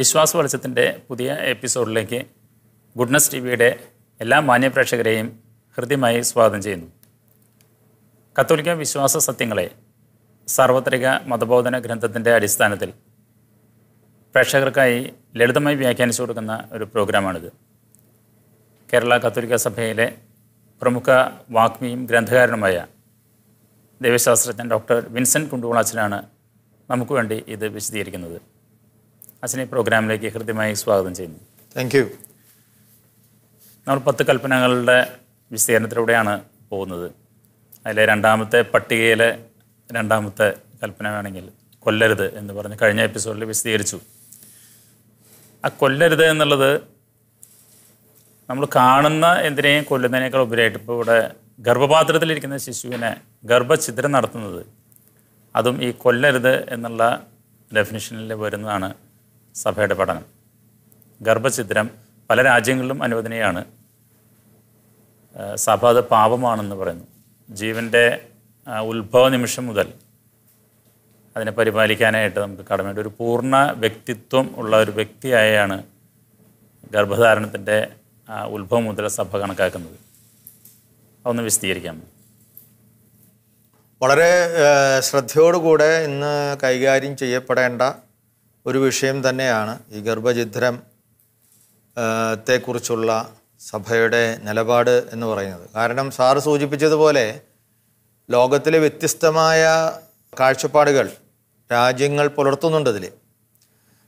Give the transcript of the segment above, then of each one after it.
വിശ്വാസ വെളിച്ചത്തിൻ്റെ പുതിയ എപ്പിസോഡിലേക്ക് ഗുഡ്നസ് ടി വിയുടെ എല്ലാ മാന്യപ്രേക്ഷകരെയും ഹൃദ്യമായി സ്വാഗതം ചെയ്യുന്നു കത്തോലിക്ക വിശ്വാസ സത്യങ്ങളെ സാർവത്രിക മതബോധന ഗ്രന്ഥത്തിൻ്റെ അടിസ്ഥാനത്തിൽ പ്രേക്ഷകർക്കായി ലളിതമായി വ്യാഖ്യാനിച്ചു കൊടുക്കുന്ന ഒരു പ്രോഗ്രാമാണിത് കേരള കത്തോലിക്ക സഭയിലെ പ്രമുഖ വാഗ്മിയും ഗ്രന്ഥകാരനുമായ ദൈവശാസ്ത്രജ്ഞൻ ഡോക്ടർ വിൻസെൻറ്റ് കുണ്ടുകുളാച്ചനാണ് നമുക്ക് വേണ്ടി ഇത് വിശദീകരിക്കുന്നത് അച്ഛനെ പ്രോഗ്രാമിലേക്ക് ഹൃദ്യമായി സ്വാഗതം ചെയ്യുന്നു താങ്ക് യു നമ്മൾ പത്ത് കൽപ്പനകളുടെ വിസ്തീർണത്തിലൂടെയാണ് പോകുന്നത് അതിലെ രണ്ടാമത്തെ പട്ടികയിലെ രണ്ടാമത്തെ കൽപ്പന വേണമെങ്കിൽ കൊല്ലരുത് എന്ന് പറഞ്ഞ് കഴിഞ്ഞ എപ്പിസോഡിൽ വിശദീകരിച്ചു ആ കൊല്ലരുത് എന്നുള്ളത് നമ്മൾ കാണുന്ന എന്തിനേയും കൊല്ലുന്നതിനേക്കാൾ ഉപരിയായിട്ട് ഇപ്പോൾ ഇവിടെ ഗർഭപാത്രത്തിലിരിക്കുന്ന ശിശുവിനെ ഗർഭഛിദ്രം നടത്തുന്നത് അതും ഈ കൊല്ലരുത് എന്നുള്ള ഡെഫിനിഷനിൽ വരുന്നതാണ് സഭയുടെ പഠനം ഗർഭഛിദ്രം പല രാജ്യങ്ങളിലും അനുവദനീയമാണ് സഭ അത് പാപമാണെന്ന് പറയുന്നു ജീവൻ്റെ ഉത്ഭവ നിമിഷം മുതൽ അതിനെ പരിപാലിക്കാനായിട്ട് നമുക്ക് കടമയുണ്ട് ഒരു പൂർണ്ണ വ്യക്തിത്വം ഉള്ള ഒരു വ്യക്തിയായാണ് ഗർഭധാരണത്തിൻ്റെ ഉത്ഭവം മുതൽ സഭ കണക്കാക്കുന്നത് ഒന്ന് വിശദീകരിക്കാമോ വളരെ ശ്രദ്ധയോടുകൂടെ ഇന്ന് കൈകാര്യം ചെയ്യപ്പെടേണ്ട ഒരു വിഷയം തന്നെയാണ് ഈ ഗർഭചിദ്രം ത്തെക്കുറിച്ചുള്ള സഭയുടെ നിലപാട് എന്ന് പറയുന്നത് കാരണം സാറ് സൂചിപ്പിച്ചതുപോലെ ലോകത്തിലെ വ്യത്യസ്തമായ കാഴ്ചപ്പാടുകൾ രാജ്യങ്ങൾ പുലർത്തുന്നുണ്ട് അതിൽ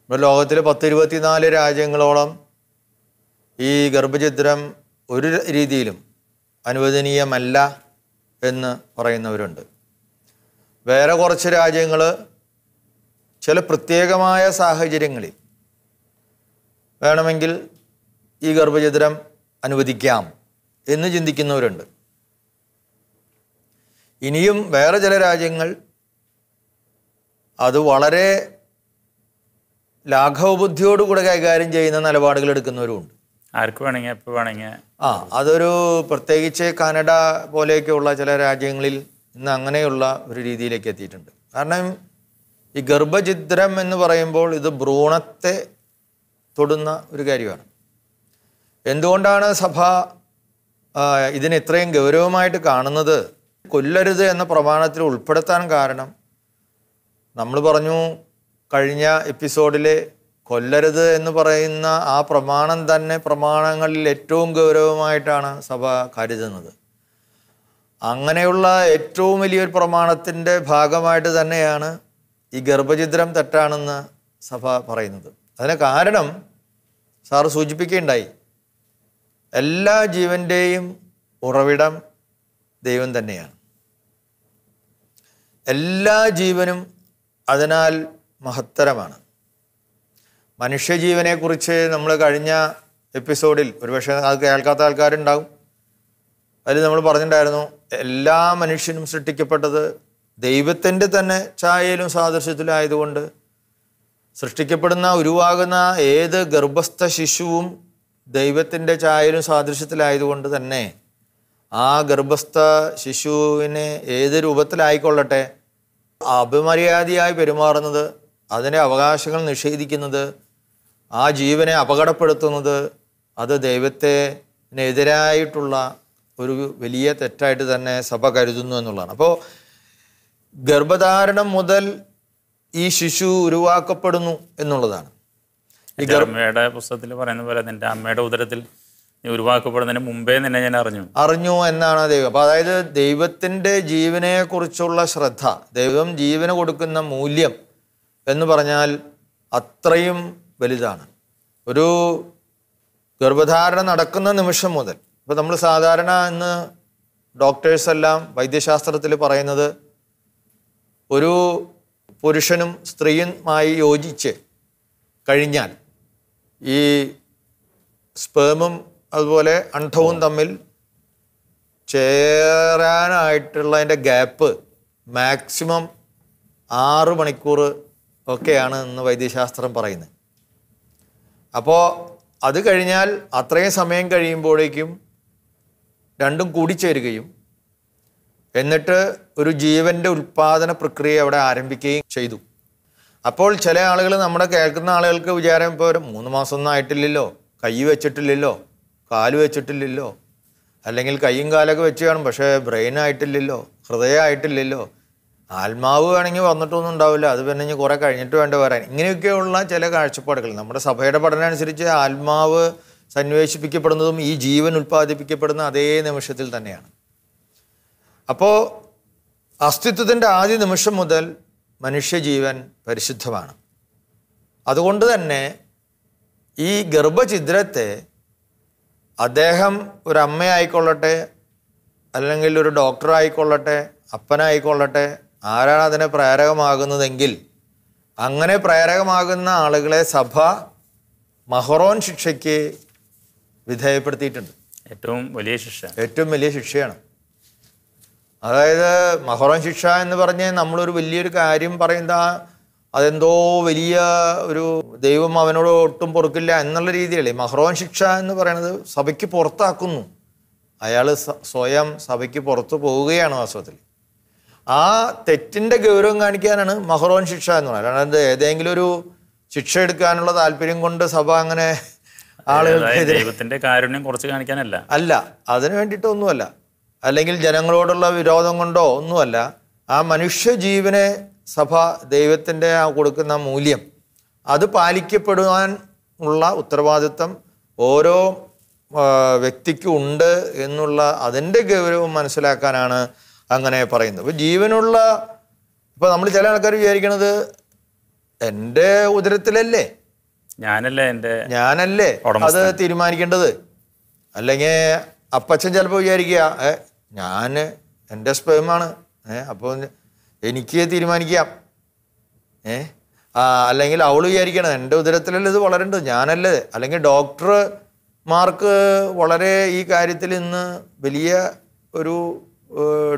ഇവിടെ ലോകത്തിൽ പത്ത് ഇരുപത്തിനാല് രാജ്യങ്ങളോളം ഈ ഗർഭചിദ്രം ഒരു രീതിയിലും അനുവദനീയമല്ല എന്ന് പറയുന്നവരുണ്ട് വേറെ കുറച്ച് രാജ്യങ്ങൾ ചില പ്രത്യേകമായ സാഹചര്യങ്ങളിൽ വേണമെങ്കിൽ ഈ ഗർഭചിത്രം അനുവദിക്കാം എന്ന് ചിന്തിക്കുന്നവരുണ്ട് ഇനിയും വേറെ ചില രാജ്യങ്ങൾ അത് വളരെ ലാഘവബുദ്ധിയോടുകൂടെ കൈകാര്യം ചെയ്യുന്ന നിലപാടുകൾ എടുക്കുന്നവരുമുണ്ട് ആർക്ക് വേണമെങ്കിൽ എപ്പോൾ വേണമെങ്കിൽ ആ അതൊരു പ്രത്യേകിച്ച് കാനഡ പോലെയൊക്കെയുള്ള ചില രാജ്യങ്ങളിൽ ഇന്ന് അങ്ങനെയുള്ള ഒരു രീതിയിലേക്ക് എത്തിയിട്ടുണ്ട് കാരണം ഈ ഗർഭചിദ്രം എന്ന് പറയുമ്പോൾ ഇത് ഭ്രൂണത്തെ തൊടുന്ന ഒരു കാര്യമാണ് എന്തുകൊണ്ടാണ് സഭ ഇതിനെ ഇത്രയും ഗൗരവമായിട്ട് കാണുന്നത് കൊല്ലരുത് എന്ന പ്രമാണത്തിൽ ഉൾപ്പെടുത്താൻ കാരണം നമ്മൾ പറഞ്ഞു കഴിഞ്ഞ എപ്പിസോഡിലെ കൊല്ലരുത് എന്ന് പറയുന്ന ആ പ്രമാണം തന്നെ പ്രമാണങ്ങളിൽ ഏറ്റവും ഗൗരവമായിട്ടാണ് സഭ കരുതുന്നത് അങ്ങനെയുള്ള ഏറ്റവും വലിയൊരു പ്രമാണത്തിൻ്റെ ഭാഗമായിട്ട് തന്നെയാണ് ഈ ഗർഭചിത്രം തെറ്റാണെന്ന് സഭ പറയുന്നത് അതിന് കാരണം സാറ് സൂചിപ്പിക്കുകയുണ്ടായി എല്ലാ ജീവൻ്റെയും ഉറവിടം ദൈവം തന്നെയാണ് എല്ലാ ജീവനും അതിനാൽ മഹത്തരമാണ് മനുഷ്യജീവനെക്കുറിച്ച് നമ്മൾ കഴിഞ്ഞ എപ്പിസോഡിൽ ഒരുപക്ഷെ അത് കേൾക്കാത്ത ആൾക്കാരുണ്ടാവും അതിൽ നമ്മൾ പറഞ്ഞിട്ടുണ്ടായിരുന്നു എല്ലാ മനുഷ്യനും സൃഷ്ടിക്കപ്പെട്ടത് ദൈവത്തിൻ്റെ തന്നെ ഛായയിലും സാദൃശ്യത്തിലായതുകൊണ്ട് സൃഷ്ടിക്കപ്പെടുന്ന ഉരുവാകുന്ന ഏത് ഗർഭസ്ഥ ശിശുവും ദൈവത്തിൻ്റെ ഛായയിലും സാദൃശ്യത്തിലായതുകൊണ്ട് തന്നെ ആ ഗർഭസ്ഥ ശിശുവിനെ ഏത് രൂപത്തിലായിക്കൊള്ളട്ടെ അപമര്യാദയായി പെരുമാറുന്നത് അതിൻ്റെ അവകാശങ്ങൾ നിഷേധിക്കുന്നത് ആ ജീവനെ അപകടപ്പെടുത്തുന്നത് അത് ദൈവത്തെ ഒരു വലിയ തെറ്റായിട്ട് തന്നെ സഭ കരുതുന്നു എന്നുള്ളതാണ് അപ്പോൾ ഗർഭധാരണം മുതൽ ഈ ശിശു ഉരുവാക്കപ്പെടുന്നു എന്നുള്ളതാണ് അമ്മയുടെ പുസ്തകത്തിൽ പറയുന്ന പോലെ നിന്റെ അമ്മയുടെ ഉദരത്തിൽ ഉരുവാക്കപ്പെടുന്നതിന് മുമ്പേ നിന്നെ ഞാൻ അറിഞ്ഞു അറിഞ്ഞു എന്നാണ് ദൈവം അപ്പൊ അതായത് ദൈവത്തിന്റെ ജീവനെ കുറിച്ചുള്ള ശ്രദ്ധ ദൈവം ജീവന് കൊടുക്കുന്ന മൂല്യം എന്ന് പറഞ്ഞാൽ അത്രയും വലുതാണ് ഒരു ഗർഭധാരണം നടക്കുന്ന നിമിഷം മുതൽ ഇപ്പൊ നമ്മൾ സാധാരണ ഇന്ന് ഡോക്ടേഴ്സ് എല്ലാം വൈദ്യശാസ്ത്രത്തിൽ പറയുന്നത് ഒരു പുരുഷനും സ്ത്രീയുമായി യോജിച്ച് കഴിഞ്ഞാൽ ഈ സ്പേമും അതുപോലെ അണ്ഠവും തമ്മിൽ ചേരാനായിട്ടുള്ളതിൻ്റെ ഗ്യാപ്പ് മാക്സിമം ആറ് മണിക്കൂർ ഒക്കെയാണ് എന്ന് വൈദ്യശാസ്ത്രം പറയുന്നത് അപ്പോൾ അത് കഴിഞ്ഞാൽ അത്രയും സമയം കഴിയുമ്പോഴേക്കും രണ്ടും കൂടിച്ചേരുകയും എന്നിട്ട് ഒരു ജീവൻ്റെ ഉൽപ്പാദന പ്രക്രിയ അവിടെ ആരംഭിക്കുകയും ചെയ്തു അപ്പോൾ ചില ആളുകൾ നമ്മുടെ കേൾക്കുന്ന ആളുകൾക്ക് വിചാരം ഇപ്പോൾ മൂന്ന് മാസമൊന്നും ആയിട്ടില്ലല്ലോ കൈ വെച്ചിട്ടില്ലല്ലോ കാല് വെച്ചിട്ടില്ലല്ലോ അല്ലെങ്കിൽ കൈയും കാലൊക്കെ വെച്ച് കാണും പക്ഷേ ബ്രെയിൻ ആയിട്ടില്ലല്ലോ ഹൃദയം ആയിട്ടില്ലല്ലോ ആത്മാവ് വേണമെങ്കിൽ വന്നിട്ടൊന്നും ഉണ്ടാവില്ല അത് പിന്നെ ഇനി കുറേ കഴിഞ്ഞിട്ട് വേണ്ട വരാൻ ഇങ്ങനെയൊക്കെയുള്ള ചില കാഴ്ചപ്പാടുകൾ നമ്മുടെ സഭയുടെ പഠനം അനുസരിച്ച് ആത്മാവ് സന്വേഷിപ്പിക്കപ്പെടുന്നതും ഈ ജീവൻ ഉൽപ്പാദിപ്പിക്കപ്പെടുന്ന അതേ നിമിഷത്തിൽ തന്നെയാണ് അപ്പോൾ അസ്തിത്വത്തിൻ്റെ ആദ്യ നിമിഷം മുതൽ മനുഷ്യജീവൻ പരിശുദ്ധമാണ് അതുകൊണ്ട് തന്നെ ഈ ഗർഭഛിദ്രത്തെ അദ്ദേഹം ഒരു അല്ലെങ്കിൽ ഒരു ഡോക്ടറായിക്കൊള്ളട്ടെ അപ്പനായിക്കൊള്ളട്ടെ ആരാണ് അതിനെ പ്രേരകമാകുന്നതെങ്കിൽ അങ്ങനെ പ്രേരകമാകുന്ന ആളുകളെ സഭ മഹറോൻ ശിക്ഷയ്ക്ക് വിധേയപ്പെടുത്തിയിട്ടുണ്ട് ഏറ്റവും വലിയ ശിക്ഷ ഏറ്റവും വലിയ ശിക്ഷയാണ് അതായത് മഹോറം ശിക്ഷ എന്ന് പറഞ്ഞ് നമ്മളൊരു വലിയൊരു കാര്യം പറയുന്ന അതെന്തോ വലിയ ഒരു ദൈവം അവനോട് ഒട്ടും പൊറുക്കില്ല എന്നുള്ള രീതിയല്ലേ മഹ്റോൻ ശിക്ഷ എന്ന് പറയുന്നത് സഭയ്ക്ക് പുറത്താക്കുന്നു അയാൾ സ്വയം സഭയ്ക്ക് പുറത്തു പോവുകയാണ് വാസ്തവത്തിൽ ആ തെറ്റിൻ്റെ ഗൗരവം കാണിക്കാനാണ് മഹ്റോൻ ശിക്ഷ എന്ന് പറയുന്നത് അല്ലാണ്ട് ഏതെങ്കിലും ഒരു ശിക്ഷ എടുക്കാനുള്ള താല്പര്യം കൊണ്ട് സഭ അങ്ങനെ ആളുകൾ ദൈവത്തിന്റെ കാരുണ്യം കുറച്ച് കാണിക്കാനല്ല അല്ല അതിന് വേണ്ടിയിട്ടൊന്നുമല്ല അല്ലെങ്കിൽ ജനങ്ങളോടുള്ള വിരോധം കൊണ്ടോ ഒന്നുമല്ല ആ മനുഷ്യജീവനെ സഭ ദൈവത്തിൻ്റെ ആ കൊടുക്കുന്ന മൂല്യം അത് പാലിക്കപ്പെടുവാൻ ഉള്ള ഉത്തരവാദിത്വം ഓരോ വ്യക്തിക്കും ഉണ്ട് എന്നുള്ള അതിൻ്റെ ഗൗരവം മനസ്സിലാക്കാനാണ് അങ്ങനെ പറയുന്നത് അപ്പോൾ ജീവനുള്ള ഇപ്പോൾ നമ്മൾ ചില ആൾക്കാർ വിചാരിക്കണത് എൻ്റെ ഉദരത്തിലല്ലേ ഞാനല്ലേ എൻ്റെ ഞാനല്ലേ അത് തീരുമാനിക്കേണ്ടത് അല്ലെങ്കിൽ അപ്പച്ചൻ ചിലപ്പോൾ വിചാരിക്കുക ഞാൻ എൻ്റെ സ്പേമാണ് ഏഹ് അപ്പോൾ എനിക്ക് തീരുമാനിക്കാം ഏ അല്ലെങ്കിൽ അവൾ വിചാരിക്കണം എൻ്റെ ഉദരത്തിലല്ല ഇത് വളരണ്ടോ ഞാനല്ലേ അല്ലെങ്കിൽ ഡോക്ടർമാർക്ക് വളരെ ഈ കാര്യത്തിൽ ഇന്ന് വലിയ ഒരു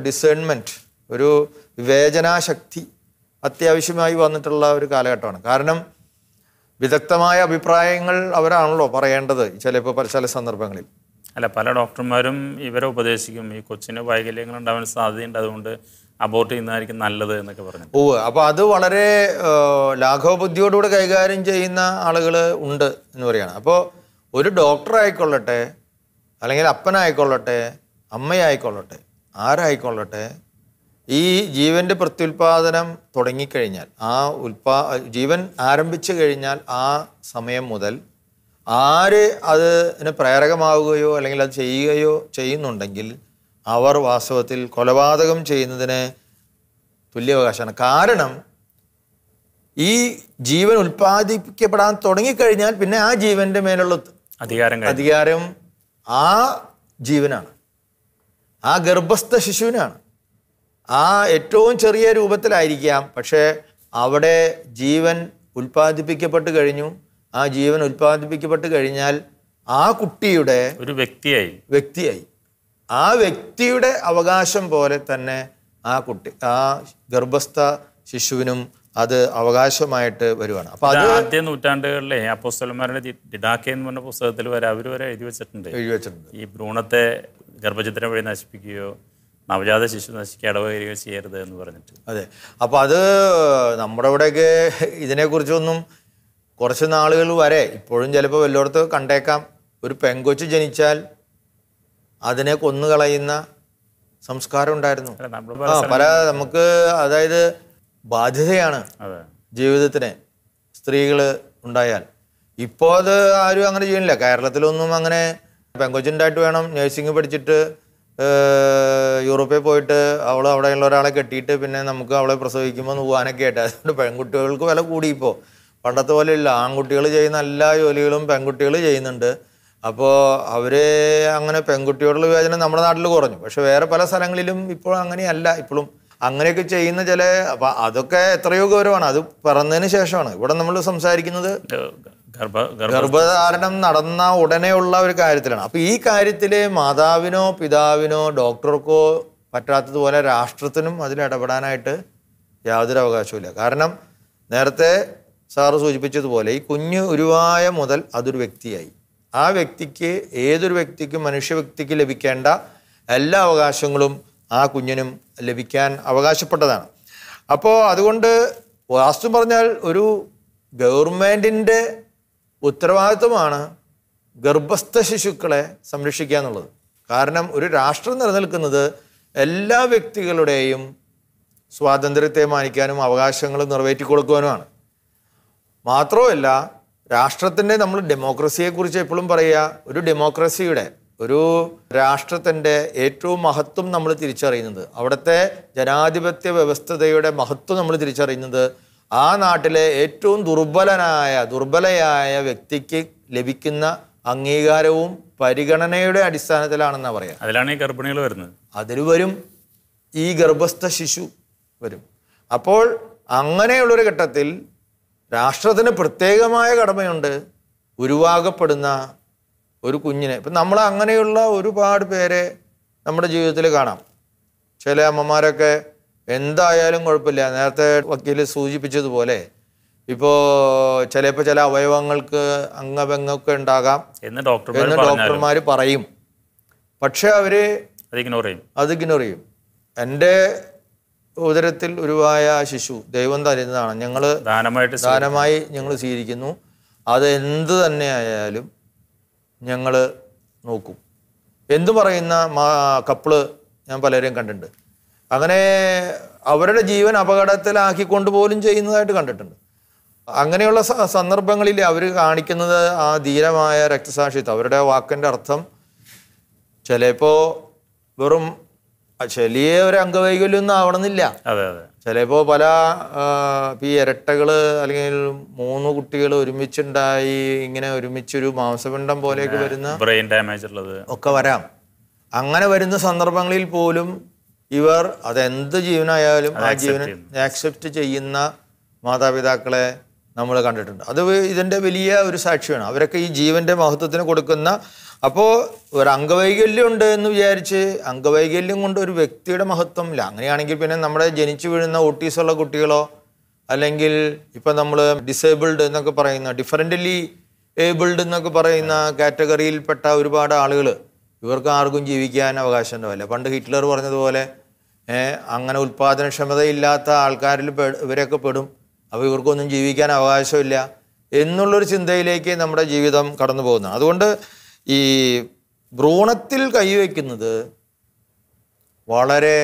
ഡിസേൺമെൻറ്റ് ഒരു വിവേചനാശക്തി അത്യാവശ്യമായി വന്നിട്ടുള്ള ഒരു കാലഘട്ടമാണ് കാരണം വിദഗ്ധമായ അഭിപ്രായങ്ങൾ അവരാണല്ലോ പറയേണ്ടത് ചിലപ്പോൾ ചില സന്ദർഭങ്ങളിൽ അല്ല പല ഡോക്ടർമാരും ഇവരെ ഉപദേശിക്കും ഈ കൊച്ചിന് വൈകല്യങ്ങൾ ഉണ്ടാവാൻ സാധ്യതയുണ്ട് അതുകൊണ്ട് അബോർട്ട് ചെയ്യുന്നതായിരിക്കും നല്ലത് എന്നൊക്കെ പറഞ്ഞു ഓ അപ്പോൾ അത് വളരെ ലാഘവബുദ്ധിയോടുകൂടി കൈകാര്യം ചെയ്യുന്ന ആളുകൾ ഉണ്ട് എന്ന് പറയുകയാണ് അപ്പോൾ ഒരു ഡോക്ടർ ആയിക്കൊള്ളട്ടെ അല്ലെങ്കിൽ അപ്പനായിക്കൊള്ളട്ടെ അമ്മയായിക്കൊള്ളട്ടെ ആരായിക്കൊള്ളട്ടെ ഈ ജീവൻ്റെ പ്രത്യുൽപാദനം തുടങ്ങിക്കഴിഞ്ഞാൽ ആ ഉൽപാ ജീവൻ ആരംഭിച്ചു കഴിഞ്ഞാൽ ആ സമയം മുതൽ ആര് അതിന് പ്രേരകമാവുകയോ അല്ലെങ്കിൽ അത് ചെയ്യുകയോ ചെയ്യുന്നുണ്ടെങ്കിൽ അവർ വാസ്തവത്തിൽ കൊലപാതകം ചെയ്യുന്നതിന് തുല്യാവകാശമാണ് കാരണം ഈ ജീവൻ ഉൽപ്പാദിപ്പിക്കപ്പെടാൻ തുടങ്ങിക്കഴിഞ്ഞാൽ പിന്നെ ആ ജീവന്റെ മേലുള്ള അധികാരം അധികാരം ആ ജീവനാണ് ആ ഗർഭസ്ഥ ശിശുവിനാണ് ആ ഏറ്റവും ചെറിയ രൂപത്തിലായിരിക്കാം പക്ഷേ അവിടെ ജീവൻ ഉൽപ്പാദിപ്പിക്കപ്പെട്ട് കഴിഞ്ഞു ആ ജീവൻ ഉൽപ്പാദിപ്പിക്കപ്പെട്ട് കഴിഞ്ഞാൽ ആ കുട്ടിയുടെ ഒരു വ്യക്തിയായി വ്യക്തിയായി ആ വ്യക്തിയുടെ അവകാശം പോലെ തന്നെ ആ കുട്ടി ആ ഗർഭസ്ഥ ശിശുവിനും അത് അവകാശമായിട്ട് വരുവാണ് അപ്പൊ അത് ആദ്യ നൂറ്റാണ്ടുകളിലെ അപ്പോസ്തലന്മാരുടെ ദിഡാക്കെ എന്ന് പറഞ്ഞ പുസ്തകത്തിൽ വരെ അവർ വരെ എഴുതി വെച്ചിട്ടുണ്ട് എഴുതി വെച്ചിട്ടുണ്ട് ഈ ഭ്രൂണത്തെ ഗർഭചിത്രം വഴി നശിപ്പിക്കുകയോ നവജാത ശിശു നശിക്കുക ഇടവകയോ ചെയ്യരുത് എന്ന് പറഞ്ഞിട്ട് അതെ അപ്പോൾ അത് നമ്മുടെ ഇവിടെയൊക്കെ ഇതിനെക്കുറിച്ചൊന്നും കുറച്ച് നാളുകൾ വരെ ഇപ്പോഴും ചിലപ്പോൾ വല്ലയിടത്ത് കണ്ടേക്കാം ഒരു പെങ്കൊച്ച് ജനിച്ചാൽ അതിനെ കൊന്നുകളയുന്ന സംസ്കാരം ഉണ്ടായിരുന്നു ആ പല നമുക്ക് അതായത് ബാധ്യതയാണ് ജീവിതത്തിന് സ്ത്രീകൾ ഉണ്ടായാൽ ഇപ്പോൾ അത് ആരും അങ്ങനെ ചെയ്യുന്നില്ല കേരളത്തിലൊന്നും അങ്ങനെ പെങ്കൊച്ചുണ്ടായിട്ട് വേണം നഴ്സിംഗ് പഠിച്ചിട്ട് യൂറോപ്പിൽ പോയിട്ട് അവൾ അവിടെയുള്ള ഒരാളെ കെട്ടിയിട്ട് പിന്നെ നമുക്ക് അവളെ പ്രസവിക്കുമ്പോൾ പോകാനൊക്കെ ആയിട്ട് അതുകൊണ്ട് പെൺകുട്ടികൾക്ക് വില കൂടി ഇപ്പോൾ പണ്ടത്തെ പോലെയില്ല ആൺകുട്ടികൾ ചെയ്യുന്ന എല്ലാ ജോലികളും പെൺകുട്ടികൾ ചെയ്യുന്നുണ്ട് അപ്പോൾ അവർ അങ്ങനെ പെൺകുട്ടിയോടുള്ള വിവേചനം നമ്മുടെ നാട്ടിൽ കുറഞ്ഞു പക്ഷെ വേറെ പല സ്ഥലങ്ങളിലും ഇപ്പോൾ അങ്ങനെയല്ല ഇപ്പോഴും അങ്ങനെയൊക്കെ ചെയ്യുന്ന ചില അപ്പം അതൊക്കെ എത്രയോ ഗൗരവമാണ് അത് പറഞ്ഞതിന് ശേഷമാണ് ഇവിടെ നമ്മൾ സംസാരിക്കുന്നത് ഗർഭധാരണം നടന്ന ഉടനെയുള്ള ഒരു കാര്യത്തിലാണ് അപ്പം ഈ കാര്യത്തിൽ മാതാവിനോ പിതാവിനോ ഡോക്ടർക്കോ പറ്റാത്തതുപോലെ രാഷ്ട്രത്തിനും അതിൽ ഇടപെടാനായിട്ട് യാതൊരു അവകാശവും കാരണം നേരത്തെ സാറ് സൂചിപ്പിച്ചതുപോലെ ഈ കുഞ്ഞ് ഉരുവായ മുതൽ അതൊരു വ്യക്തിയായി ആ വ്യക്തിക്ക് ഏതൊരു വ്യക്തിക്കും മനുഷ്യ വ്യക്തിക്ക് ലഭിക്കേണ്ട എല്ലാ അവകാശങ്ങളും ആ കുഞ്ഞിനും ലഭിക്കാൻ അവകാശപ്പെട്ടതാണ് അപ്പോൾ അതുകൊണ്ട് വാസ്തു പറഞ്ഞാൽ ഒരു ഗവൺമെൻറ്റിൻ്റെ ഉത്തരവാദിത്വമാണ് ഗർഭസ്ഥ ശിശുക്കളെ സംരക്ഷിക്കുക എന്നുള്ളത് കാരണം ഒരു രാഷ്ട്രം നിലനിൽക്കുന്നത് എല്ലാ വ്യക്തികളുടെയും സ്വാതന്ത്ര്യത്തെ മാനിക്കാനും അവകാശങ്ങൾ നിറവേറ്റി കൊടുക്കുവാനുമാണ് മാത്രമല്ല രാഷ്ട്രത്തിൻ്റെ നമ്മൾ ഡെമോക്രസിയെക്കുറിച്ച് എപ്പോഴും പറയുക ഒരു ഡെമോക്രസിയുടെ ഒരു രാഷ്ട്രത്തിൻ്റെ ഏറ്റവും മഹത്വം നമ്മൾ തിരിച്ചറിയുന്നത് അവിടുത്തെ ജനാധിപത്യ വ്യവസ്ഥതയുടെ മഹത്വം നമ്മൾ തിരിച്ചറിയുന്നത് ആ നാട്ടിലെ ഏറ്റവും ദുർബലനായ ദുർബലയായ വ്യക്തിക്ക് ലഭിക്കുന്ന അംഗീകാരവും പരിഗണനയുടെ അടിസ്ഥാനത്തിലാണെന്നാണ് പറയാം അതിലാണ് ഈ ഗർഭിണികൾ വരുന്നത് അതിൽ വരും ഈ ഗർഭസ്ഥ ശിശു വരും അപ്പോൾ അങ്ങനെയുള്ളൊരു ഘട്ടത്തിൽ രാഷ്ട്രത്തിന് പ്രത്യേകമായ കടമയുണ്ട് ഉരുവാകപ്പെടുന്ന ഒരു കുഞ്ഞിനെ ഇപ്പം നമ്മൾ അങ്ങനെയുള്ള ഒരുപാട് പേരെ നമ്മുടെ ജീവിതത്തിൽ കാണാം ചില അമ്മമാരൊക്കെ എന്തായാലും കുഴപ്പമില്ല നേരത്തെ വക്കീൽ സൂചിപ്പിച്ചതുപോലെ ഇപ്പോൾ ചിലപ്പോൾ ചില അവയവങ്ങൾക്ക് അംഗഭംഗമൊക്കെ ഉണ്ടാകാം എന്ന് ഡോക്ടർമാർ പറയും പക്ഷെ അവർ അത് ഇഗ്നോർ ചെയ്യും എൻ്റെ ഉദരത്തിൽ ഉരുവായ ശിശു ദൈവം തരുന്നതാണ് ഞങ്ങൾ ദാനമായിട്ട് ദാനമായി ഞങ്ങൾ സ്വീകരിക്കുന്നു അത് എന്ത് തന്നെ ആയാലും ഞങ്ങൾ നോക്കും എന്തു പറയുന്ന കപ്പിള് ഞാൻ പലരെയും കണ്ടിട്ടുണ്ട് അങ്ങനെ അവരുടെ ജീവൻ അപകടത്തിലാക്കിക്കൊണ്ട് പോലും ചെയ്യുന്നതായിട്ട് കണ്ടിട്ടുണ്ട് അങ്ങനെയുള്ള സന്ദർഭങ്ങളിൽ അവർ കാണിക്കുന്നത് ആ ധീരമായ രക്തസാക്ഷിത്വം അവരുടെ വാക്കിൻ്റെ അർത്ഥം ചിലപ്പോൾ വെറും ചെലിയ ഒരു അംഗവൈകല്യം ഒന്നും ആവണമെന്നില്ല ചിലപ്പോ പല ഈ ഇരട്ടകള് അല്ലെങ്കിൽ മൂന്ന് കുട്ടികൾ ഒരുമിച്ചുണ്ടായി ഇങ്ങനെ ഒരുമിച്ചൊരു മാംസപിണ്ടം പോലെയൊക്കെ വരുന്ന ബ്രെയിൻ ഡാമേജ് ഉള്ളത് ഒക്കെ വരാം അങ്ങനെ വരുന്ന സന്ദർഭങ്ങളിൽ പോലും ഇവർ അതെന്ത് ജീവനായാലും ആ ജീവനെ ആക്സെപ്റ്റ് ചെയ്യുന്ന മാതാപിതാക്കളെ നമ്മൾ കണ്ടിട്ടുണ്ട് അത് ഇതിൻ്റെ വലിയ ഒരു സാക്ഷിയാണ് അവരൊക്കെ ഈ ജീവൻ്റെ മഹത്വത്തിന് കൊടുക്കുന്ന അപ്പോൾ ഒരു അംഗവൈകല്യം ഉണ്ട് എന്ന് വിചാരിച്ച് അംഗവൈകല്യം കൊണ്ട് ഒരു വ്യക്തിയുടെ മഹത്വം ഇല്ല അങ്ങനെയാണെങ്കിൽ പിന്നെ നമ്മുടെ ജനിച്ചു വീഴുന്ന ഓട്ടീസുള്ള കുട്ടികളോ അല്ലെങ്കിൽ ഇപ്പം നമ്മൾ ഡിസേബിൾഡ് എന്നൊക്കെ പറയുന്ന ഡിഫറൻ്റലി ഏബിൾഡ് എന്നൊക്കെ പറയുന്ന കാറ്റഗറിയിൽപ്പെട്ട ഒരുപാട് ആളുകൾ ഇവർക്ക് ആർക്കും ജീവിക്കാൻ അവകാശം ഉണ്ടാവില്ല പണ്ട് ഹിറ്റ്ലർ പറഞ്ഞതുപോലെ അങ്ങനെ ഉൽപ്പാദനക്ഷമതയില്ലാത്ത ആൾക്കാരിൽ ഇവരൊക്കെ പെടും അപ്പോൾ ഇവർക്കൊന്നും ജീവിക്കാൻ അവകാശമില്ല എന്നുള്ളൊരു ചിന്തയിലേക്ക് നമ്മുടെ ജീവിതം കടന്നു പോകുന്നു അതുകൊണ്ട് ഈ ഭ്രൂണത്തിൽ കൈവയ്ക്കുന്നത് വളരെ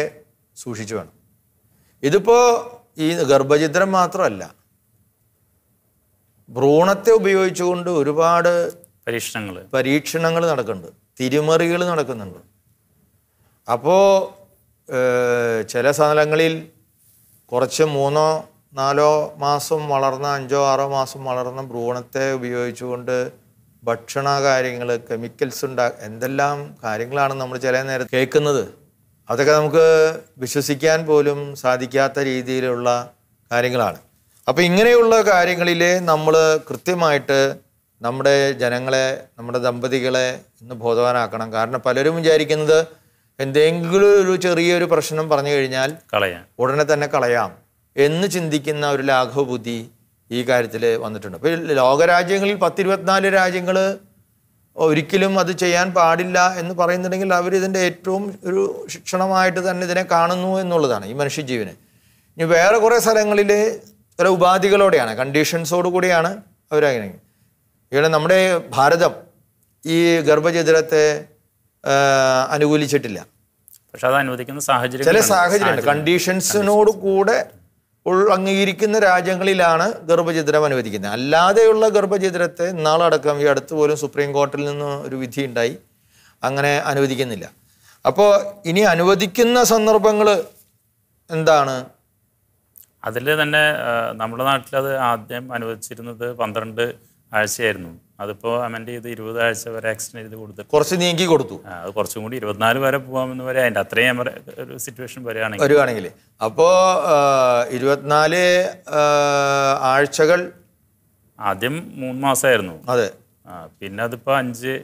സൂക്ഷിച്ചു വേണം ഇതിപ്പോൾ ഈ ഗർഭചിത്രം മാത്രമല്ല ഭ്രൂണത്തെ ഉപയോഗിച്ചുകൊണ്ട് ഒരുപാട് പരീക്ഷണങ്ങൾ പരീക്ഷണങ്ങൾ നടക്കുന്നുണ്ട് തിരിമറികൾ നടക്കുന്നുണ്ട് അപ്പോൾ ചില സ്ഥലങ്ങളിൽ കുറച്ച് മൂന്നോ നാലോ മാസം വളർന്ന അഞ്ചോ ആറോ മാസം വളർന്ന ഭ്രൂണത്തെ ഉപയോഗിച്ചുകൊണ്ട് ഭക്ഷണ കാര്യങ്ങൾ കെമിക്കൽസ് ഉണ്ടാ എന്തെല്ലാം കാര്യങ്ങളാണ് നമ്മൾ ചില നേരം കേൾക്കുന്നത് അതൊക്കെ നമുക്ക് വിശ്വസിക്കാൻ പോലും സാധിക്കാത്ത രീതിയിലുള്ള കാര്യങ്ങളാണ് അപ്പോൾ ഇങ്ങനെയുള്ള കാര്യങ്ങളിൽ നമ്മൾ കൃത്യമായിട്ട് നമ്മുടെ ജനങ്ങളെ നമ്മുടെ ദമ്പതികളെ ഇന്ന് ബോധവാനാക്കണം കാരണം പലരും വിചാരിക്കുന്നത് എന്തെങ്കിലും ഒരു ചെറിയൊരു പ്രശ്നം പറഞ്ഞു കഴിഞ്ഞാൽ കളയാം ഉടനെ തന്നെ കളയാം എന്ന് ചിന്തിക്കുന്ന ഒരു ലാഘവ ബുദ്ധി ഈ കാര്യത്തിൽ വന്നിട്ടുണ്ട് അപ്പോൾ ലോകരാജ്യങ്ങളിൽ പത്തിരുപത്തിനാല് രാജ്യങ്ങൾ ഒരിക്കലും അത് ചെയ്യാൻ പാടില്ല എന്ന് പറയുന്നുണ്ടെങ്കിൽ അവർ ഇതിൻ്റെ ഏറ്റവും ഒരു ശിക്ഷണമായിട്ട് തന്നെ ഇതിനെ കാണുന്നു എന്നുള്ളതാണ് ഈ മനുഷ്യജീവന് ഇനി വേറെ കുറേ സ്ഥലങ്ങളിൽ ചില ഉപാധികളോടെയാണ് കണ്ടീഷൻസോടുകൂടിയാണ് അവരങ്ങനെ ഇവിടെ നമ്മുടെ ഭാരതം ഈ ഗർഭചിതരത്തെ അനുകൂലിച്ചിട്ടില്ല പക്ഷെ അത് അനുവദിക്കുന്ന സാഹചര്യം ചില സാഹചര്യം കണ്ടീഷൻസിനോട് കൂടെ അംഗീകരിക്കുന്ന രാജ്യങ്ങളിലാണ് ഗർഭഛിദ്രം അനുവദിക്കുന്നത് അല്ലാതെയുള്ള ഗർഭഛിദ്രത്തെ നാളടക്കം ഈ അടുത്ത് പോലും സുപ്രീം കോർട്ടിൽ നിന്ന് ഒരു വിധി ഉണ്ടായി അങ്ങനെ അനുവദിക്കുന്നില്ല അപ്പോൾ ഇനി അനുവദിക്കുന്ന സന്ദർഭങ്ങൾ എന്താണ് അതിൽ തന്നെ നമ്മുടെ നാട്ടിൽ അത് ആദ്യം അനുവദിച്ചിരുന്നത് പന്ത്രണ്ട് ആഴ്ചയായിരുന്നു അതിപ്പോ അമെൻഡ് ചെയ്ത് ഇരുപതാഴ്ച വരെ എക്സ്റ്റെൻഡ് ചെയ്ത് കൊടുത്തു കുറച്ച് നീങ്ങി കൊടുത്തു ആ അത് കുറച്ചും കൂടി ഇരുപത്തിനാല് വരെ പോകാമെന്ന് വരെ അതിന്റെ അത്രയും ഒരു സിറ്റുവേഷൻ വരികയാണെങ്കിൽ വരികയാണെങ്കിൽ അപ്പോ ഇരുപത്തിനാല് ആഴ്ചകൾ ആദ്യം മൂന്ന് മാസമായിരുന്നു അതെ പിന്നെ അതിപ്പോ അഞ്ച്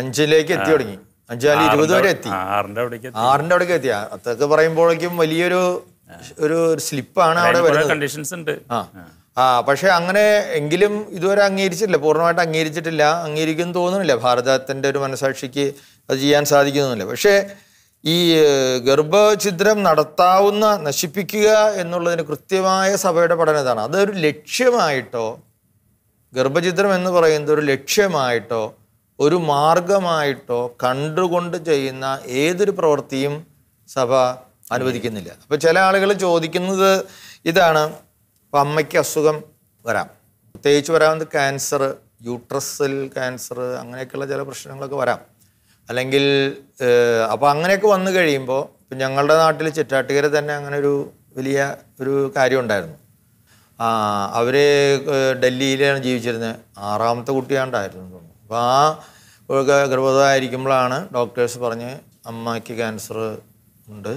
അഞ്ചിലേക്ക് എത്തി തുടങ്ങി അഞ്ചാല് ഇരുപത് വരെ എത്തി ആറിന്റെ അവിടേക്ക് ആറിന്റെ അവിടേക്ക് എത്തി അതൊക്കെ പറയുമ്പോഴേക്കും വലിയൊരു ഒരു സ്ലിപ്പാണ് അവിടെ കണ്ടീഷൻസ് ഉണ്ട് ആ ആ പക്ഷേ അങ്ങനെ എങ്കിലും ഇതുവരെ അംഗീകരിച്ചിട്ടില്ല പൂർണ്ണമായിട്ട് അംഗീകരിച്ചിട്ടില്ല അംഗീകരിക്കുന്നു തോന്നുന്നില്ല ഭാരതത്തിൻ്റെ ഒരു മനസാക്ഷിക്ക് അത് ചെയ്യാൻ സാധിക്കുന്നില്ല പക്ഷേ ഈ ഗർഭഛിദ്രം നടത്താവുന്ന നശിപ്പിക്കുക എന്നുള്ളതിന് കൃത്യമായ സഭയുടെ പഠനം ഇതാണ് അതൊരു ലക്ഷ്യമായിട്ടോ ഗർഭഛിദ്രം എന്ന് പറയുന്നത് ഒരു ലക്ഷ്യമായിട്ടോ ഒരു മാർഗമായിട്ടോ കണ്ടുകൊണ്ട് ചെയ്യുന്ന ഏതൊരു പ്രവൃത്തിയും സഭ അനുവദിക്കുന്നില്ല അപ്പോൾ ചില ആളുകൾ ചോദിക്കുന്നത് ഇതാണ് അപ്പോൾ അമ്മയ്ക്ക് അസുഖം വരാം പ്രത്യേകിച്ച് വരാമെന്ന് ക്യാൻസർ യൂട്രസിൽ ക്യാൻസർ അങ്ങനെയൊക്കെയുള്ള ചില പ്രശ്നങ്ങളൊക്കെ വരാം അല്ലെങ്കിൽ അപ്പോൾ അങ്ങനെയൊക്കെ വന്നു കഴിയുമ്പോൾ ഇപ്പം ഞങ്ങളുടെ നാട്ടിൽ ചിറ്റാട്ടുകര തന്നെ അങ്ങനെ ഒരു വലിയ ഒരു കാര്യം ഉണ്ടായിരുന്നു അവർ ഡൽഹിയിലാണ് ജീവിച്ചിരുന്നത് ആറാമത്തെ കുട്ടിയാണ്ടായിരുന്നു തോന്നുന്നു അപ്പോൾ ആ ഗർഭതായിരിക്കുമ്പോഴാണ് ഡോക്ടേഴ്സ് പറഞ്ഞ് അമ്മയ്ക്ക് ക്യാൻസർ ഉണ്ട്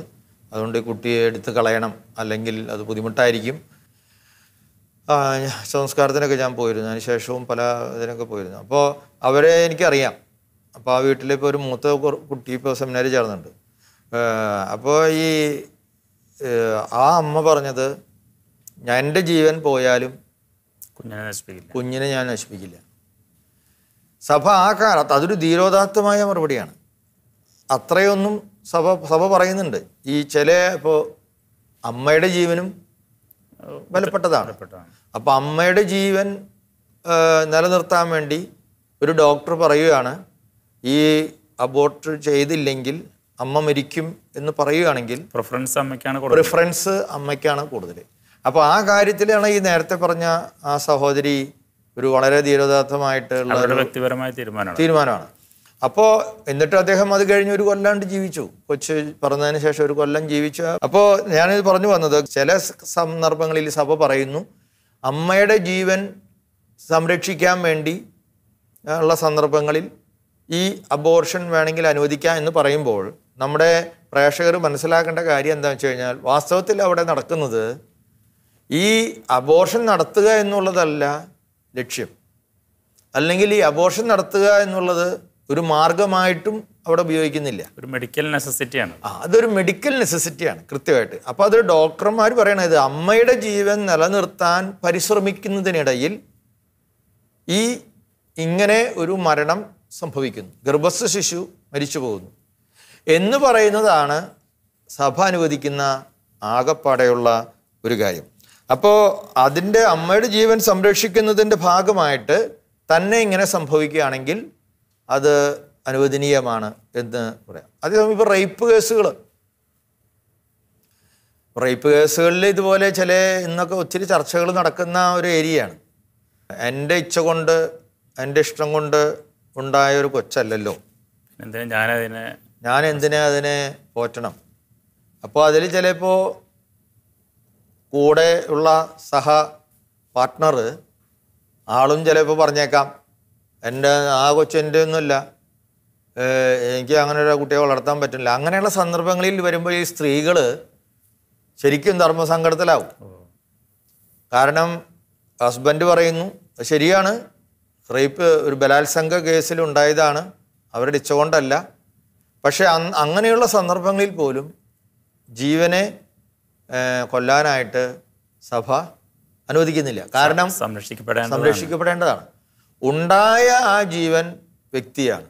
അതുകൊണ്ട് ഈ കുട്ടിയെ എടുത്ത് കളയണം അല്ലെങ്കിൽ അത് ബുദ്ധിമുട്ടായിരിക്കും സംസ്കാരത്തിനൊക്കെ ഞാൻ പോയിരുന്നു അതിന് ശേഷവും പല ഇതിനൊക്കെ പോയിരുന്നു അപ്പോൾ അവരെ എനിക്കറിയാം അപ്പോൾ ആ ഇപ്പോൾ ഒരു മൂത്ത കുട്ടി ഇപ്പോൾ സെമിനാരി ചേർന്നുണ്ട് അപ്പോൾ ഈ ആ അമ്മ പറഞ്ഞത് ഞാൻ എൻ്റെ ജീവൻ പോയാലും കുഞ്ഞിനെ നശിപ്പിക്കില്ല കുഞ്ഞിനെ ഞാൻ നശിപ്പിക്കില്ല സഭ ആ കാലത്ത് അതൊരു ധീരോദാത്തമായ മറുപടിയാണ് അത്രയൊന്നും സഭ സഭ പറയുന്നുണ്ട് ഈ ചില ഇപ്പോൾ അമ്മയുടെ ജീവനും ബലപ്പെട്ടതാണ് അപ്പോൾ അമ്മയുടെ ജീവൻ നിലനിർത്താൻ വേണ്ടി ഒരു ഡോക്ടർ പറയുകയാണ് ഈ അബോർട്ട് ചെയ്തില്ലെങ്കിൽ അമ്മ മരിക്കും എന്ന് പറയുകയാണെങ്കിൽ പ്രിഫറൻസ് അമ്മയ്ക്കാണ് പ്രിഫറൻസ് അമ്മയ്ക്കാണ് കൂടുതൽ അപ്പോൾ ആ കാര്യത്തിലാണ് ഈ നേരത്തെ പറഞ്ഞ ആ സഹോദരി ഒരു വളരെ ധീരദാർത്ഥമായിട്ടുള്ള വ്യക്തിപരമായ തീരുമാനമാണ് തീരുമാനമാണ് അപ്പോ എന്നിട്ട് അദ്ദേഹം അത് കഴിഞ്ഞ് ഒരു കൊല്ലാണ്ട് ജീവിച്ചു കൊച്ച് പറഞ്ഞതിന് ശേഷം ഒരു കൊല്ലം ജീവിച്ചു അപ്പോ ഞാനിത് പറഞ്ഞു വന്നത് ചില സന്ദർഭങ്ങളിൽ സഭ പറയുന്നു അമ്മയുടെ ജീവൻ സംരക്ഷിക്കാൻ വേണ്ടി ഉള്ള സന്ദർഭങ്ങളിൽ ഈ അബോർഷൻ വേണമെങ്കിൽ അനുവദിക്കാം എന്ന് പറയുമ്പോൾ നമ്മുടെ പ്രേക്ഷകർ മനസ്സിലാക്കേണ്ട കാര്യം എന്താണെന്ന് വെച്ച് കഴിഞ്ഞാൽ വാസ്തവത്തിൽ അവിടെ നടക്കുന്നത് ഈ അബോർഷൻ നടത്തുക എന്നുള്ളതല്ല ലക്ഷ്യം അല്ലെങ്കിൽ ഈ അബോർഷൻ നടത്തുക എന്നുള്ളത് ഒരു മാർഗമായിട്ടും അവിടെ ഉപയോഗിക്കുന്നില്ല ഒരു മെഡിക്കൽ നെസസിറ്റിയാണ് ആ അതൊരു മെഡിക്കൽ നെസസിറ്റിയാണ് കൃത്യമായിട്ട് അപ്പോൾ അതൊരു ഡോക്ടർമാർ പറയണത് അമ്മയുടെ ജീവൻ നിലനിർത്താൻ പരിശ്രമിക്കുന്നതിനിടയിൽ ഈ ഇങ്ങനെ ഒരു മരണം സംഭവിക്കുന്നു ഗർഭസ്ഥ ശിശു മരിച്ചു പോകുന്നു എന്ന് പറയുന്നതാണ് സഭ അനുവദിക്കുന്ന ആകപ്പാടെയുള്ള ഒരു കാര്യം അപ്പോൾ അതിൻ്റെ അമ്മയുടെ ജീവൻ സംരക്ഷിക്കുന്നതിൻ്റെ ഭാഗമായിട്ട് തന്നെ ഇങ്ങനെ സംഭവിക്കുകയാണെങ്കിൽ അത് അനുവദനീയമാണ് എന്ന് പറയാം അതേസമയം ഇപ്പോൾ റേപ്പ് കേസുകൾ റേപ്പ് കേസുകളിൽ ഇതുപോലെ ചില ഇന്നൊക്കെ ഒത്തിരി ചർച്ചകൾ നടക്കുന്ന ഒരു ഏരിയയാണ് എൻ്റെ ഇച്ഛ കൊണ്ട് എൻ്റെ ഇഷ്ടം കൊണ്ട് ഉണ്ടായ ഒരു കൊച്ചല്ലല്ലോ ഞാനതിനെ ഞാൻ എന്തിനാ അതിനെ പോറ്റണം അപ്പോൾ അതിൽ ചിലപ്പോൾ കൂടെ ഉള്ള സഹ പാർട്ട്ണർ ആളും ചിലപ്പോൾ പറഞ്ഞേക്കാം എൻ്റെ ആ കൊച്ചെൻ്റെ ഒന്നുമില്ല എനിക്ക് അങ്ങനെ ഒരു കുട്ടിയെ വളർത്താൻ പറ്റില്ല അങ്ങനെയുള്ള സന്ദർഭങ്ങളിൽ വരുമ്പോൾ ഈ സ്ത്രീകൾ ശരിക്കും ധർമ്മസങ്കടത്തിലാവും കാരണം ഹസ്ബൻഡ് പറയുന്നു ശരിയാണ് റേപ്പ് ഒരു ബലാത്സംഗ കേസിൽ ഉണ്ടായതാണ് അവരുടെ ഇച്ഛ കൊണ്ടല്ല പക്ഷേ അങ്ങനെയുള്ള സന്ദർഭങ്ങളിൽ പോലും ജീവനെ കൊല്ലാനായിട്ട് സഭ അനുവദിക്കുന്നില്ല കാരണം സംരക്ഷിക്കപ്പെടേണ്ടതാണ് ഉണ്ടായ ആ ജീവൻ വ്യക്തിയാണ്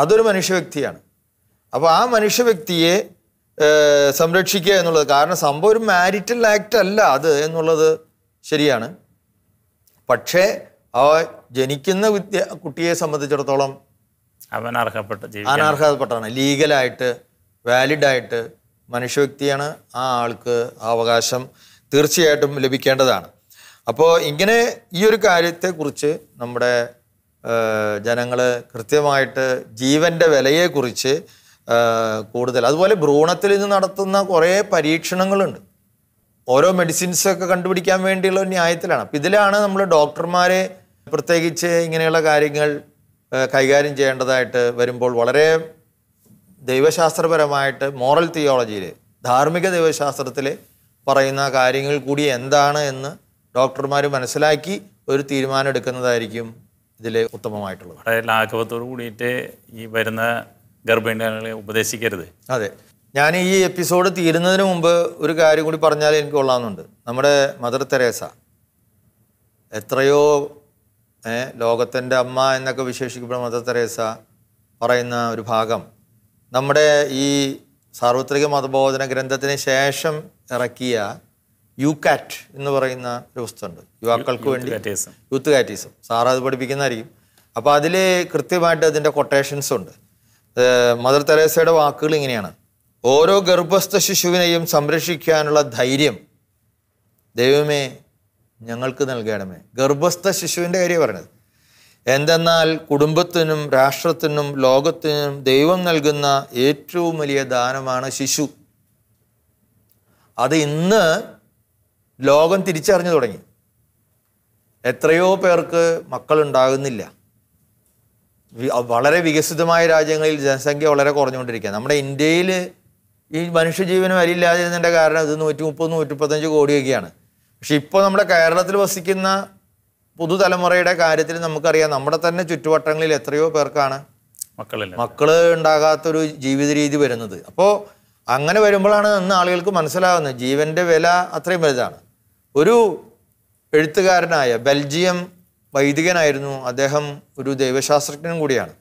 അതൊരു മനുഷ്യ വ്യക്തിയാണ് അപ്പോൾ ആ മനുഷ്യ വ്യക്തിയെ സംരക്ഷിക്കുക എന്നുള്ളത് കാരണം സംഭവം ഒരു മാരിറ്റൽ ആക്ട് അല്ല അത് എന്നുള്ളത് ശരിയാണ് പക്ഷേ ആ ജനിക്കുന്ന വിദ്യ കുട്ടിയെ സംബന്ധിച്ചിടത്തോളം അവൻ അർഹപ്പെട്ട അനർഹപ്പെട്ടാണ് ലീഗലായിട്ട് വാലിഡായിട്ട് മനുഷ്യവ്യക്തിയാണ് ആ ആൾക്ക് ആ അവകാശം തീർച്ചയായിട്ടും ലഭിക്കേണ്ടതാണ് അപ്പോൾ ഇങ്ങനെ ഈ ഒരു കാര്യത്തെക്കുറിച്ച് നമ്മുടെ ജനങ്ങൾ കൃത്യമായിട്ട് ജീവൻ്റെ വിലയെക്കുറിച്ച് കൂടുതൽ അതുപോലെ ഭ്രൂണത്തിൽ നിന്ന് നടത്തുന്ന കുറേ പരീക്ഷണങ്ങളുണ്ട് ഓരോ മെഡിസിൻസ് ഒക്കെ കണ്ടുപിടിക്കാൻ വേണ്ടിയുള്ള ഒരു ന്യായത്തിലാണ് അപ്പം ഇതിലാണ് നമ്മൾ ഡോക്ടർമാരെ പ്രത്യേകിച്ച് ഇങ്ങനെയുള്ള കാര്യങ്ങൾ കൈകാര്യം ചെയ്യേണ്ടതായിട്ട് വരുമ്പോൾ വളരെ ദൈവശാസ്ത്രപരമായിട്ട് മോറൽ തിയോളജിയിൽ ധാർമ്മിക ദൈവശാസ്ത്രത്തിൽ പറയുന്ന കാര്യങ്ങൾ കൂടി എന്താണ് എന്ന് ഡോക്ടർമാർ മനസ്സിലാക്കി ഒരു തീരുമാനം എടുക്കുന്നതായിരിക്കും ഇതിലെ ഉത്തമമായിട്ടുള്ളത് വളരെ ലാഘവത്തോട് കൂടിയിട്ട് ഈ വരുന്ന ഗർഭിണികളെ ഉപദേശിക്കരുത് അതെ ഞാൻ ഈ എപ്പിസോഡ് തീരുന്നതിന് മുമ്പ് ഒരു കാര്യം കൂടി പറഞ്ഞാൽ എനിക്ക് കൊള്ളാമെന്നുണ്ട് നമ്മുടെ മദർ തെരേസ എത്രയോ ലോകത്തിൻ്റെ അമ്മ എന്നൊക്കെ വിശേഷിക്കപ്പെടുന്ന മദർ തെരേസ പറയുന്ന ഒരു ഭാഗം നമ്മുടെ ഈ സാർവത്രിക മതബോധന ഗ്രന്ഥത്തിന് ശേഷം ഇറക്കിയ കാറ്റ് എന്ന് പറയുന്ന ഒരു പുസ്തകമുണ്ട് യുവാക്കൾക്ക് വേണ്ടി യൂത്ത് കാറ്റീസം സാർ അത് പഠിപ്പിക്കുന്നതായിരിക്കും അപ്പോൾ അതിൽ കൃത്യമായിട്ട് അതിൻ്റെ കൊട്ടേഷൻസ് ഉണ്ട് മദർ തെരേസയുടെ വാക്കുകൾ ഇങ്ങനെയാണ് ഓരോ ഗർഭസ്ഥ ശിശുവിനെയും സംരക്ഷിക്കാനുള്ള ധൈര്യം ദൈവമേ ഞങ്ങൾക്ക് നൽകണമേ ഗർഭസ്ഥ ശിശുവിൻ്റെ കാര്യം പറയണത് എന്തെന്നാൽ കുടുംബത്തിനും രാഷ്ട്രത്തിനും ലോകത്തിനും ദൈവം നൽകുന്ന ഏറ്റവും വലിയ ദാനമാണ് ശിശു അത് ഇന്ന് ലോകം തിരിച്ചറിഞ്ഞു തുടങ്ങി എത്രയോ പേർക്ക് മക്കളുണ്ടാകുന്നില്ല വളരെ വികസിതമായ രാജ്യങ്ങളിൽ ജനസംഖ്യ വളരെ കുറഞ്ഞുകൊണ്ടിരിക്കുക നമ്മുടെ ഇന്ത്യയിൽ ഈ മനുഷ്യജീവനം വരില്ലാതിരുന്നതിൻ്റെ കാരണം ഇത് നൂറ്റി മുപ്പത് നൂറ്റി മുപ്പത്തഞ്ച് കോടിയൊക്കെയാണ് പക്ഷെ ഇപ്പോൾ നമ്മുടെ കേരളത്തിൽ വസിക്കുന്ന പുതുതലമുറയുടെ കാര്യത്തിൽ നമുക്കറിയാം നമ്മുടെ തന്നെ ചുറ്റുവട്ടങ്ങളിൽ എത്രയോ പേർക്കാണ് മക്കളില്ല മക്കള് ഉണ്ടാകാത്തൊരു ജീവിത രീതി വരുന്നത് അപ്പോൾ അങ്ങനെ വരുമ്പോഴാണ് ഇന്ന് ആളുകൾക്ക് മനസ്സിലാകുന്നത് ജീവൻ്റെ വില അത്രയും വലുതാണ് ഒരു എഴുത്തുകാരനായ ബെൽജിയം വൈദികനായിരുന്നു അദ്ദേഹം ഒരു ദൈവശാസ്ത്രജ്ഞനും കൂടിയാണ്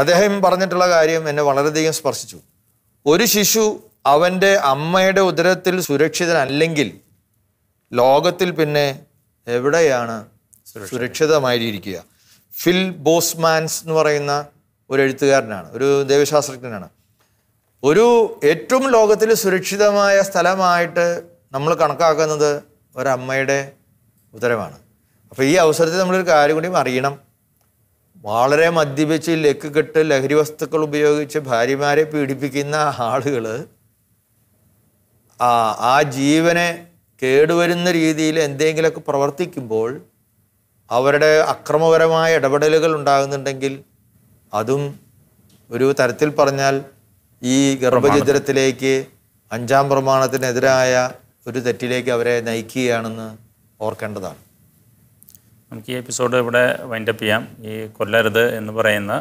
അദ്ദേഹം പറഞ്ഞിട്ടുള്ള കാര്യം എന്നെ വളരെയധികം സ്പർശിച്ചു ഒരു ശിശു അവൻ്റെ അമ്മയുടെ ഉദരത്തിൽ സുരക്ഷിതനല്ലെങ്കിൽ ലോകത്തിൽ പിന്നെ എവിടെയാണ് സുരക്ഷിതമായിരിക്കുക ഫിൽ ബോസ്മാൻസ് എന്ന് പറയുന്ന ഒരു എഴുത്തുകാരനാണ് ഒരു ദൈവശാസ്ത്രജ്ഞനാണ് ഒരു ഏറ്റവും ലോകത്തിൽ സുരക്ഷിതമായ സ്ഥലമായിട്ട് നമ്മൾ കണക്കാക്കുന്നത് ഒരമ്മയുടെ ഉത്തരവാണ് അപ്പോൾ ഈ അവസരത്തിൽ നമ്മളൊരു കാര്യം കൂടി അറിയണം വളരെ മദ്യപിച്ച് ലക്ക് കെട്ട് ലഹരി വസ്തുക്കൾ ഉപയോഗിച്ച് ഭാര്യമാരെ പീഡിപ്പിക്കുന്ന ആളുകൾ ആ ജീവനെ കേടുവരുന്ന രീതിയിൽ എന്തെങ്കിലുമൊക്കെ പ്രവർത്തിക്കുമ്പോൾ അവരുടെ അക്രമപരമായ ഇടപെടലുകൾ ഉണ്ടാകുന്നുണ്ടെങ്കിൽ അതും ഒരു തരത്തിൽ പറഞ്ഞാൽ ഈ ഗർഭചിത്രത്തിലേക്ക് അഞ്ചാം പ്രമാണത്തിനെതിരായ ഒരു തെറ്റിലേക്ക് അവരെ നയിക്കുകയാണെന്ന് ഓർക്കേണ്ടതാണ് നമുക്ക് ഈ എപ്പിസോഡ് ഇവിടെ വൈൻഡപ്പ് ചെയ്യാം ഈ കൊല്ലരുത് എന്ന് പറയുന്ന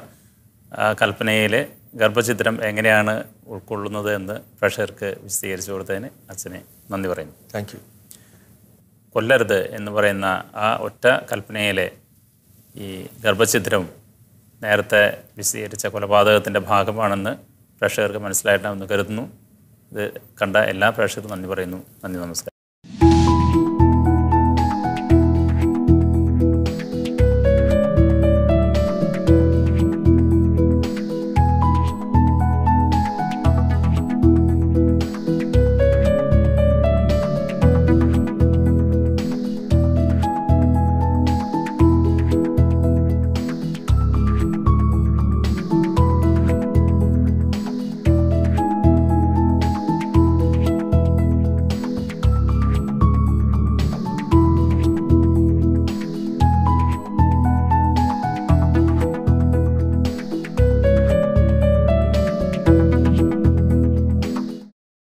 കൽപ്പനയിൽ ഗർഭചിത്രം എങ്ങനെയാണ് ഉൾക്കൊള്ളുന്നത് എന്ന് പ്രഷർക്ക് വിശദീകരിച്ചു കൊടുത്തതിന് അച്ഛനെ നന്ദി പറയുന്നു താങ്ക് യു കൊല്ലരുത് എന്ന് പറയുന്ന ആ ഒറ്റ കൽപ്പനയിലെ ഈ ഗർഭചിത്രം നേരത്തെ വിശദീകരിച്ച കൊലപാതകത്തിൻ്റെ ഭാഗമാണെന്ന് പ്രഷകർക്ക് മനസ്സിലായിട്ടാണെന്ന് കരുതുന്നു ഇത് കണ്ട എല്ലാ പ്രേക്ഷകർക്കും നന്ദി പറയുന്നു നന്ദി നമസ്കാരം